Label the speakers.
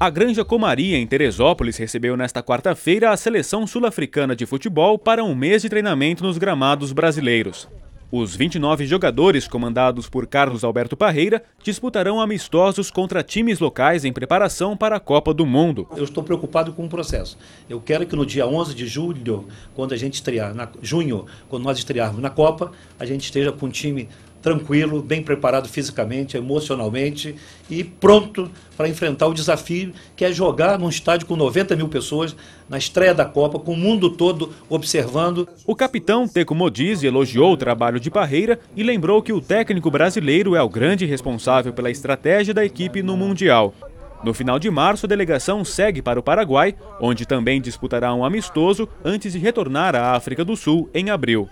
Speaker 1: A Granja Comaria, em Teresópolis, recebeu nesta quarta-feira a seleção sul-africana de futebol para um mês de treinamento nos gramados brasileiros. Os 29 jogadores, comandados por Carlos Alberto Parreira, disputarão amistosos contra times locais em preparação para a Copa do Mundo.
Speaker 2: Eu estou preocupado com o processo. Eu quero que no dia 11 de julho, quando a gente estrear, na, junho, quando nós estrearmos na Copa, a gente esteja com um time tranquilo, bem preparado fisicamente, emocionalmente e pronto para enfrentar o desafio que é jogar num estádio com 90 mil pessoas na estreia da Copa, com o mundo todo observando. O
Speaker 1: capitão Teco Modiz elogiou o trabalho de Parreira e lembrou que o técnico brasileiro é o grande responsável pela estratégia da equipe no Mundial. No final de março, a delegação segue para o Paraguai, onde também disputará um amistoso antes de retornar à África do Sul em abril.